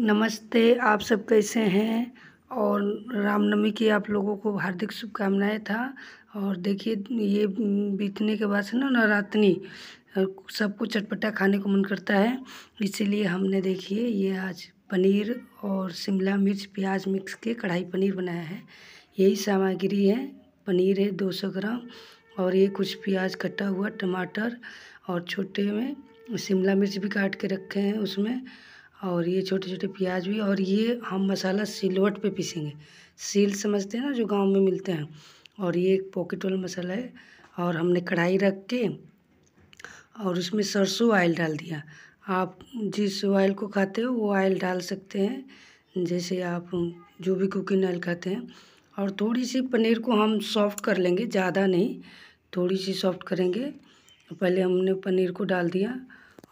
नमस्ते आप सब कैसे हैं और रामनवमी की आप लोगों को हार्दिक शुभकामनाएं था और देखिए ये बीतने के बाद से ना नवरात्रि सबको चटपटा खाने को मन करता है इसीलिए हमने देखिए ये आज पनीर और शिमला मिर्च प्याज मिक्स के कढ़ाई पनीर बनाया है यही सामग्री है पनीर है दो सौ ग्राम और ये कुछ प्याज कटा हुआ टमाटर और छोटे में शिमला मिर्च भी काट के रखे हैं उसमें और ये छोटे छोटे प्याज भी और ये हम मसाला सिलवट पे पीसेंगे सील समझते हैं ना जो गांव में मिलते हैं और ये एक पॉकेट वाला मसाला है और हमने कढ़ाई रख के और उसमें सरसों ऑयल डाल दिया आप जिस ऑयल को खाते हो वो ऑयल डाल सकते हैं जैसे आप जो भी कुकिंग ऑयल खाते हैं और थोड़ी सी पनीर को हम सॉफ्ट कर लेंगे ज़्यादा नहीं थोड़ी सी सॉफ्ट करेंगे पहले हमने पनीर को डाल दिया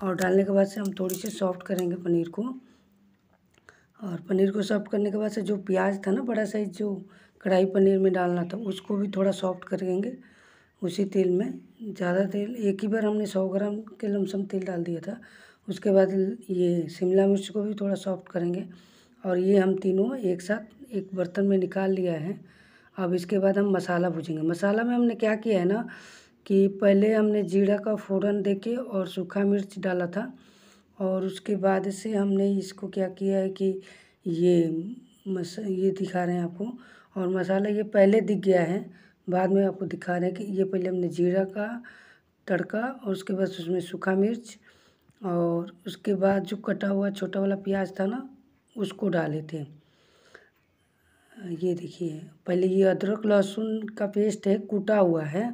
और डालने के बाद से हम थोड़ी सी सॉफ्ट करेंगे पनीर को और पनीर को सॉफ्ट करने के बाद से जो प्याज था ना बड़ा साइज जो कढ़ाई पनीर में डालना था उसको भी थोड़ा सॉफ्ट करेंगे उसी तेल में ज़्यादा तेल एक ही बार हमने सौ ग्राम के लमसम तेल डाल दिया था उसके बाद ये शिमला मिर्च को भी थोड़ा सॉफ्ट करेंगे और ये हम तीनों एक साथ एक बर्तन में निकाल लिया है अब इसके बाद हम मसाला भूजेंगे मसाला में हमने क्या किया है ना कि पहले हमने जीरा का फ़ोरन देके और सूखा मिर्च डाला था और उसके बाद से हमने इसको क्या किया है कि ये मस ये दिखा रहे हैं आपको और मसाला ये पहले दिख गया है बाद में आपको दिखा रहे हैं कि ये पहले हमने जीरा का तड़का और उसके बाद उसमें सूखा मिर्च और उसके बाद जो कटा हुआ छोटा वाला प्याज था ना उसको डाले थे ये देखिए पहले ये अदरक लहसुन का पेस्ट है कूटा हुआ है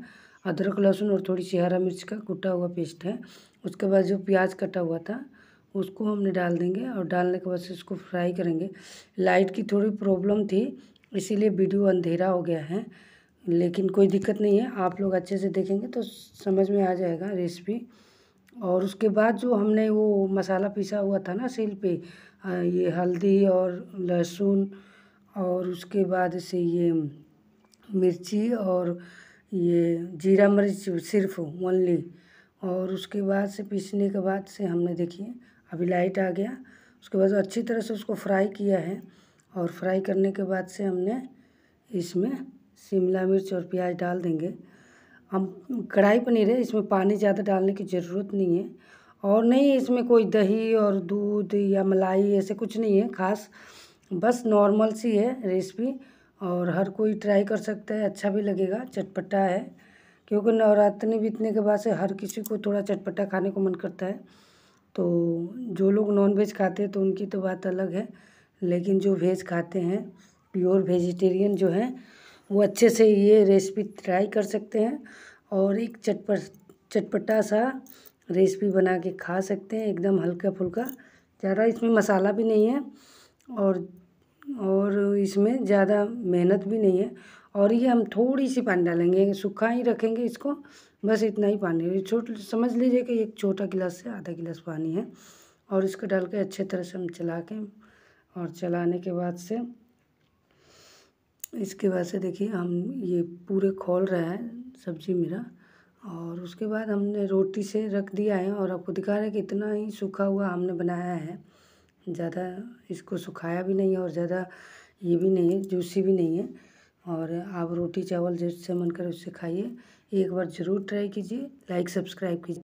अदरक लहसुन और थोड़ी सी हरा मिर्च का कुटा हुआ पेस्ट है उसके बाद जो प्याज कटा हुआ था उसको हमने डाल देंगे और डालने के बाद से इसको फ्राई करेंगे लाइट की थोड़ी प्रॉब्लम थी इसीलिए वीडियो अंधेरा हो गया है लेकिन कोई दिक्कत नहीं है आप लोग अच्छे से देखेंगे तो समझ में आ जाएगा रेसिपी और उसके बाद जो हमने वो मसाला पीसा हुआ था ना सील पे ये हल्दी और लहसुन और उसके बाद से ये मिर्ची और ये जीरा मिर्च सिर्फ ओनली और उसके बाद से पीसने के बाद से हमने देखिए अभी लाइट आ गया उसके बाद अच्छी तरह से उसको फ्राई किया है और फ्राई करने के बाद से हमने इसमें शिमला मिर्च और प्याज डाल देंगे हम कढ़ाई पनीर है इसमें पानी ज़्यादा डालने की ज़रूरत नहीं है और नहीं इसमें कोई दही और दूध या मलाई ऐसे कुछ नहीं है खास बस नॉर्मल सी है रेसिपी और हर कोई ट्राई कर सकता है अच्छा भी लगेगा चटपटा है क्योंकि नवरात्रि बीतने के बाद से हर किसी को थोड़ा चटपटा खाने को मन करता है तो जो लोग नॉन वेज खाते हैं तो उनकी तो बात अलग है लेकिन जो वेज खाते हैं प्योर वेजिटेरियन जो हैं वो अच्छे से ये रेसिपी ट्राई कर सकते हैं और एक चटपट चटपटा सा रेसिपी बना के खा सकते हैं एकदम हल्का फुल्का ज़्यादा इसमें मसाला भी नहीं है और और इसमें ज़्यादा मेहनत भी नहीं है और ये हम थोड़ी सी पानी डालेंगे सूखा ही रखेंगे इसको बस इतना ही पानी छोट समझ लीजिए कि एक छोटा गिलास से आधा गिलास पानी है और इसको डाल के अच्छे तरह से हम चला के और चलाने के बाद से इसके बाद से देखिए हम ये पूरे खोल रहे हैं सब्जी मेरा और उसके बाद हमने रोटी से रख दिया है और आपको दिखा रहा है कि इतना ही सूखा हुआ हमने बनाया है ज़्यादा इसको सुखाया भी नहीं है और ज़्यादा ये भी नहीं है जूसी भी नहीं है और आप रोटी चावल जैसे मन करे उससे खाइए एक बार ज़रूर ट्राई कीजिए लाइक सब्सक्राइब कीजिए